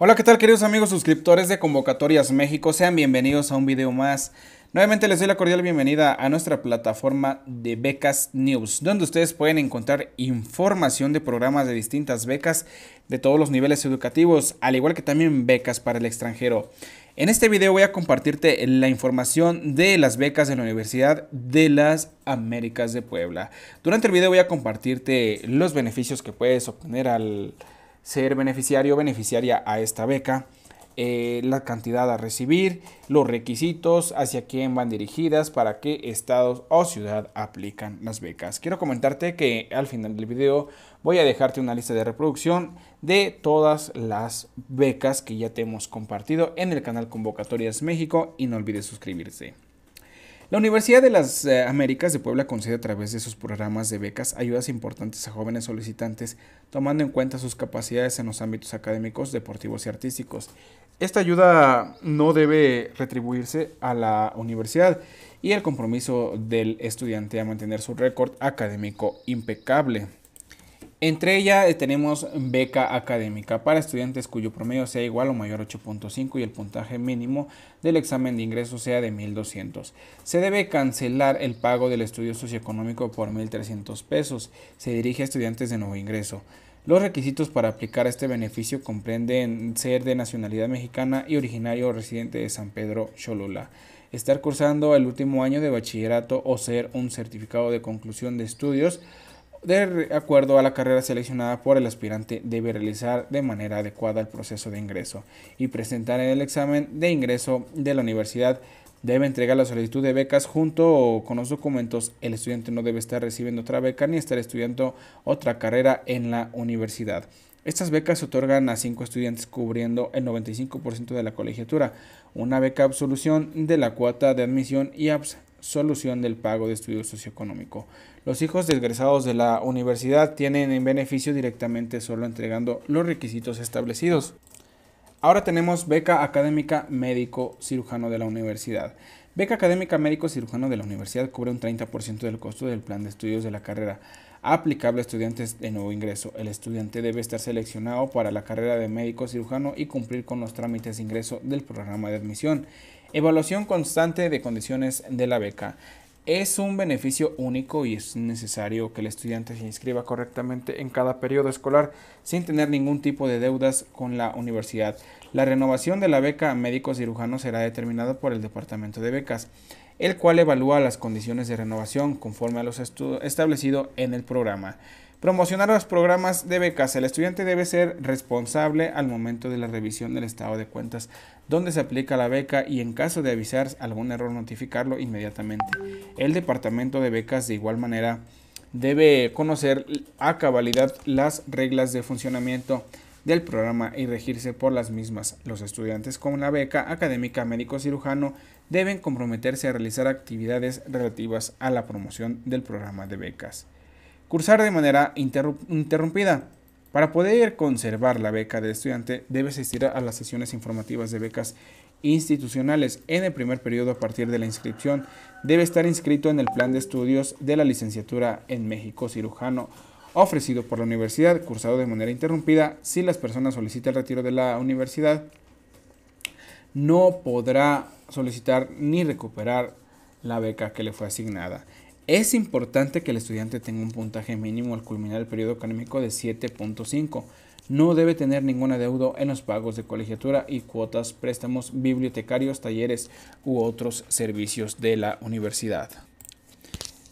Hola, ¿qué tal queridos amigos suscriptores de Convocatorias México? Sean bienvenidos a un video más. Nuevamente les doy la cordial bienvenida a nuestra plataforma de Becas News, donde ustedes pueden encontrar información de programas de distintas becas de todos los niveles educativos, al igual que también becas para el extranjero. En este video voy a compartirte la información de las becas de la Universidad de las Américas de Puebla. Durante el video voy a compartirte los beneficios que puedes obtener al ser beneficiario o beneficiaria a esta beca, eh, la cantidad a recibir, los requisitos, hacia quién van dirigidas, para qué estados o ciudad aplican las becas. Quiero comentarte que al final del video voy a dejarte una lista de reproducción de todas las becas que ya te hemos compartido en el canal Convocatorias México y no olvides suscribirse. La Universidad de las eh, Américas de Puebla concede a través de sus programas de becas ayudas importantes a jóvenes solicitantes, tomando en cuenta sus capacidades en los ámbitos académicos, deportivos y artísticos. Esta ayuda no debe retribuirse a la universidad y el compromiso del estudiante a mantener su récord académico impecable. Entre ellas eh, tenemos beca académica para estudiantes cuyo promedio sea igual o mayor a 8.5 y el puntaje mínimo del examen de ingreso sea de 1.200. Se debe cancelar el pago del estudio socioeconómico por 1.300 pesos. Se dirige a estudiantes de nuevo ingreso. Los requisitos para aplicar este beneficio comprenden ser de nacionalidad mexicana y originario o residente de San Pedro Cholula estar cursando el último año de bachillerato o ser un certificado de conclusión de estudios de acuerdo a la carrera seleccionada por el aspirante, debe realizar de manera adecuada el proceso de ingreso y presentar en el examen de ingreso de la universidad. Debe entregar la solicitud de becas junto con los documentos. El estudiante no debe estar recibiendo otra beca ni estar estudiando otra carrera en la universidad. Estas becas se otorgan a cinco estudiantes cubriendo el 95% de la colegiatura, una beca absolución de la cuota de admisión y APSA solución del pago de estudio socioeconómico. Los hijos desgresados de la universidad tienen en beneficio directamente solo entregando los requisitos establecidos. Ahora tenemos beca académica médico cirujano de la universidad. Beca académica médico cirujano de la universidad cubre un 30% del costo del plan de estudios de la carrera aplicable a estudiantes de nuevo ingreso. El estudiante debe estar seleccionado para la carrera de médico cirujano y cumplir con los trámites de ingreso del programa de admisión. Evaluación constante de condiciones de la beca. Es un beneficio único y es necesario que el estudiante se inscriba correctamente en cada periodo escolar sin tener ningún tipo de deudas con la universidad. La renovación de la beca médico cirujano será determinada por el Departamento de Becas el cual evalúa las condiciones de renovación conforme a los establecidos en el programa. Promocionar los programas de becas. El estudiante debe ser responsable al momento de la revisión del estado de cuentas donde se aplica la beca y en caso de avisar algún error notificarlo inmediatamente. El departamento de becas de igual manera debe conocer a cabalidad las reglas de funcionamiento del programa y regirse por las mismas. Los estudiantes con la beca académica médico cirujano deben comprometerse a realizar actividades relativas a la promoción del programa de becas. Cursar de manera interrumpida. Para poder conservar la beca de estudiante debe asistir a las sesiones informativas de becas institucionales en el primer periodo a partir de la inscripción. Debe estar inscrito en el plan de estudios de la licenciatura en México cirujano ofrecido por la universidad, cursado de manera interrumpida, si las personas solicita el retiro de la universidad, no podrá solicitar ni recuperar la beca que le fue asignada. Es importante que el estudiante tenga un puntaje mínimo al culminar el periodo académico de 7.5. No debe tener ningún adeudo en los pagos de colegiatura y cuotas, préstamos bibliotecarios, talleres u otros servicios de la universidad.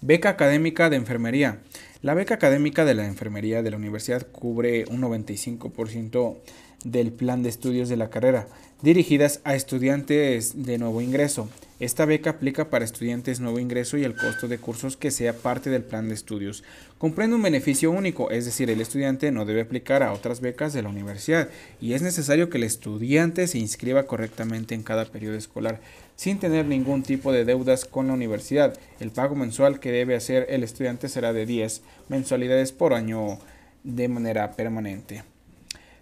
Beca académica de enfermería. La beca académica de la enfermería de la universidad cubre un 95% del plan de estudios de la carrera, dirigidas a estudiantes de nuevo ingreso. Esta beca aplica para estudiantes nuevo ingreso y el costo de cursos que sea parte del plan de estudios. Comprende un beneficio único, es decir, el estudiante no debe aplicar a otras becas de la universidad y es necesario que el estudiante se inscriba correctamente en cada periodo escolar sin tener ningún tipo de deudas con la universidad. El pago mensual que debe hacer el estudiante será de 10 mensualidades por año de manera permanente.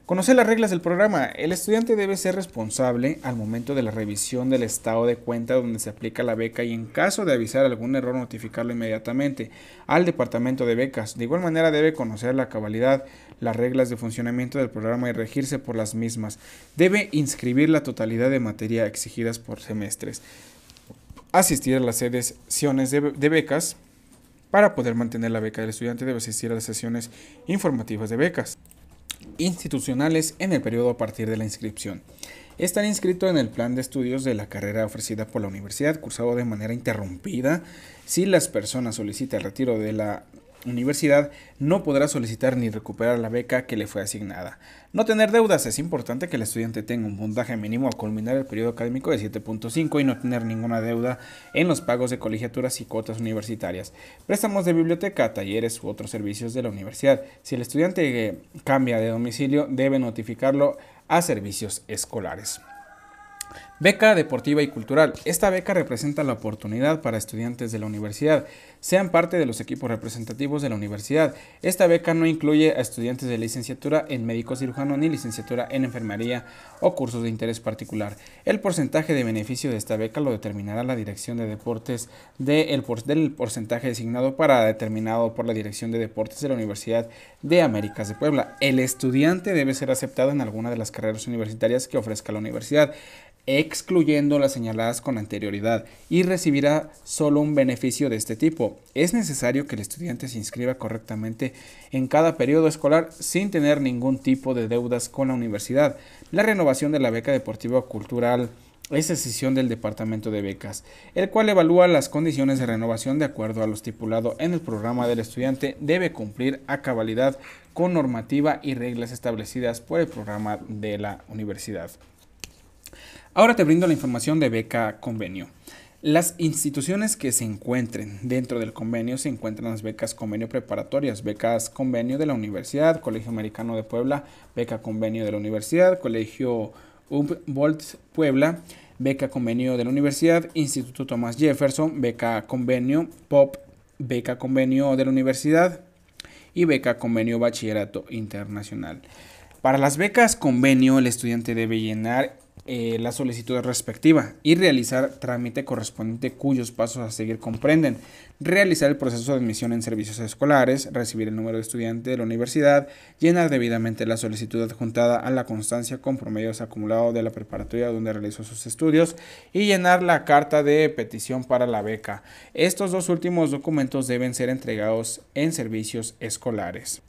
Conocer las reglas del programa. El estudiante debe ser responsable al momento de la revisión del estado de cuenta donde se aplica la beca y en caso de avisar algún error notificarlo inmediatamente al departamento de becas. De igual manera debe conocer la cabalidad, las reglas de funcionamiento del programa y regirse por las mismas. Debe inscribir la totalidad de materia exigidas por semestres. Asistir a las sesiones de, becas. Para poder mantener la beca del estudiante debe asistir a las sesiones informativas de becas institucionales en el periodo a partir de la inscripción. Están inscrito en el plan de estudios de la carrera ofrecida por la universidad, cursado de manera interrumpida, si las personas solicitan el retiro de la universidad, no podrá solicitar ni recuperar la beca que le fue asignada. No tener deudas. Es importante que el estudiante tenga un puntaje mínimo al culminar el periodo académico de 7.5 y no tener ninguna deuda en los pagos de colegiaturas y cuotas universitarias, préstamos de biblioteca, talleres u otros servicios de la universidad. Si el estudiante eh, cambia de domicilio, debe notificarlo a servicios escolares. Beca deportiva y cultural. Esta beca representa la oportunidad para estudiantes de la universidad, sean parte de los equipos representativos de la universidad. Esta beca no incluye a estudiantes de licenciatura en médico cirujano ni licenciatura en enfermería o cursos de interés particular. El porcentaje de beneficio de esta beca lo determinará la Dirección de Deportes del porcentaje designado para determinado por la Dirección de Deportes de la Universidad de Américas de Puebla. El estudiante debe ser aceptado en alguna de las carreras universitarias que ofrezca la universidad excluyendo las señaladas con anterioridad y recibirá solo un beneficio de este tipo. Es necesario que el estudiante se inscriba correctamente en cada periodo escolar sin tener ningún tipo de deudas con la universidad. La renovación de la beca deportiva cultural es decisión del Departamento de Becas, el cual evalúa las condiciones de renovación de acuerdo a lo estipulado en el programa del estudiante debe cumplir a cabalidad con normativa y reglas establecidas por el programa de la universidad. Ahora te brindo la información de beca convenio. Las instituciones que se encuentren dentro del convenio se encuentran las becas convenio preparatorias, becas convenio de la universidad, Colegio Americano de Puebla, beca convenio de la universidad, Colegio Humboldt Puebla, beca convenio de la universidad, Instituto Thomas Jefferson, beca convenio POP, beca convenio de la universidad y beca convenio bachillerato internacional. Para las becas convenio, el estudiante debe llenar eh, la solicitud respectiva y realizar trámite correspondiente cuyos pasos a seguir comprenden realizar el proceso de admisión en servicios escolares, recibir el número de estudiante de la universidad, llenar debidamente la solicitud adjuntada a la constancia con promedios acumulados de la preparatoria donde realizó sus estudios y llenar la carta de petición para la beca. Estos dos últimos documentos deben ser entregados en servicios escolares.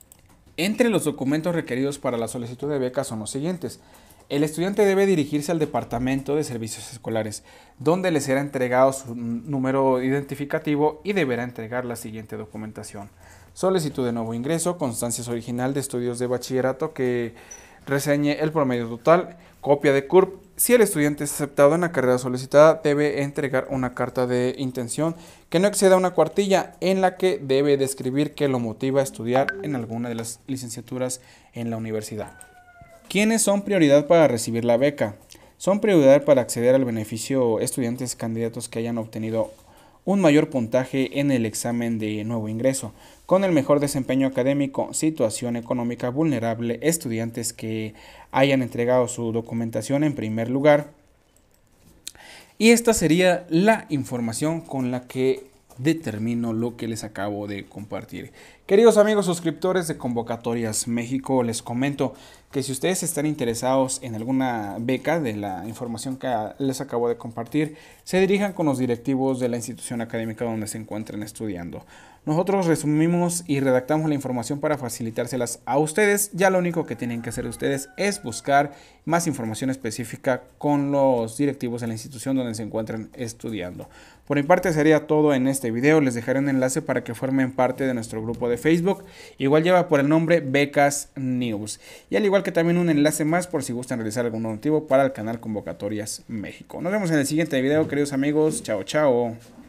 Entre los documentos requeridos para la solicitud de beca son los siguientes. El estudiante debe dirigirse al Departamento de Servicios Escolares, donde le será entregado su número identificativo y deberá entregar la siguiente documentación. Solicitud de nuevo ingreso, constancias original de estudios de bachillerato que reseñe el promedio total, copia de CURP. Si el estudiante es aceptado en la carrera solicitada, debe entregar una carta de intención que no exceda una cuartilla en la que debe describir qué lo motiva a estudiar en alguna de las licenciaturas en la universidad. ¿Quiénes son prioridad para recibir la beca? Son prioridad para acceder al beneficio estudiantes candidatos que hayan obtenido un mayor puntaje en el examen de nuevo ingreso, con el mejor desempeño académico, situación económica vulnerable, estudiantes que hayan entregado su documentación en primer lugar. Y esta sería la información con la que determino lo que les acabo de compartir. Queridos amigos suscriptores de Convocatorias México, les comento que si ustedes están interesados en alguna beca de la información que les acabo de compartir, se dirijan con los directivos de la institución académica donde se encuentren estudiando. Nosotros resumimos y redactamos la información para facilitárselas a ustedes. Ya lo único que tienen que hacer ustedes es buscar más información específica con los directivos de la institución donde se encuentran estudiando. Por mi parte sería todo en este video. Les dejaré un enlace para que formen parte de nuestro grupo de Facebook. Igual lleva por el nombre Becas News. Y al igual que también un enlace más por si gustan realizar algún donativo para el canal Convocatorias México. Nos vemos en el siguiente video, queridos amigos. Chao, chao.